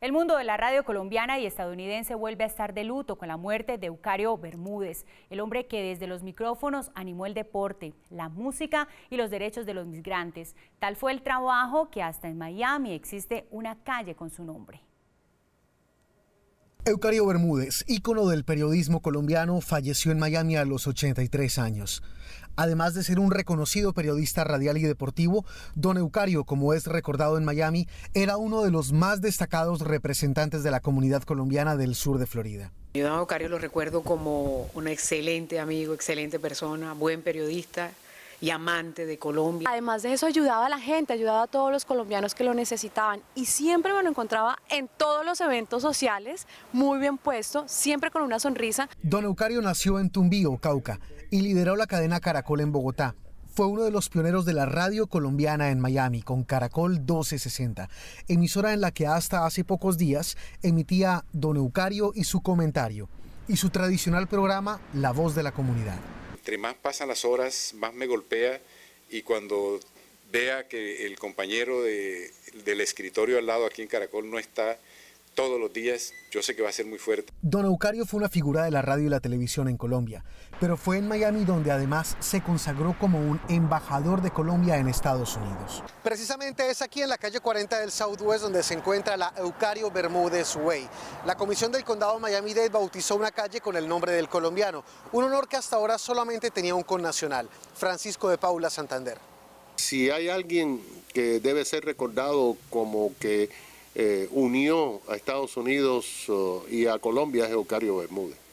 El mundo de la radio colombiana y estadounidense vuelve a estar de luto con la muerte de Eucario Bermúdez, el hombre que desde los micrófonos animó el deporte, la música y los derechos de los migrantes. Tal fue el trabajo que hasta en Miami existe una calle con su nombre. Eucario Bermúdez, ícono del periodismo colombiano, falleció en Miami a los 83 años. Además de ser un reconocido periodista radial y deportivo, don Eucario, como es recordado en Miami, era uno de los más destacados representantes de la comunidad colombiana del sur de Florida. Yo don Eucario lo recuerdo como un excelente amigo, excelente persona, buen periodista, y amante de Colombia. Además de eso ayudaba a la gente, ayudaba a todos los colombianos que lo necesitaban y siempre me lo encontraba en todos los eventos sociales, muy bien puesto, siempre con una sonrisa. Don Eucario nació en Tumbío, Cauca, y lideró la cadena Caracol en Bogotá fue uno de los pioneros de la radio colombiana en Miami con Caracol 1260, emisora en la que hasta hace pocos días emitía Don Eucario y su comentario y su tradicional programa La Voz de la Comunidad entre más pasan las horas, más me golpea y cuando vea que el compañero del escritorio al lado aquí en Caracol no está, todos los días, yo sé que va a ser muy fuerte. Don Eucario fue una figura de la radio y la televisión en Colombia, pero fue en Miami donde además se consagró como un embajador de Colombia en Estados Unidos. Precisamente es aquí en la calle 40 del Southwest donde se encuentra la Eucario Bermúdez Way. La Comisión del Condado Miami-Dade bautizó una calle con el nombre del colombiano, un honor que hasta ahora solamente tenía un connacional, Francisco de Paula Santander. Si hay alguien que debe ser recordado como que eh, unió a Estados Unidos oh, y a Colombia es Eucario Bermúdez.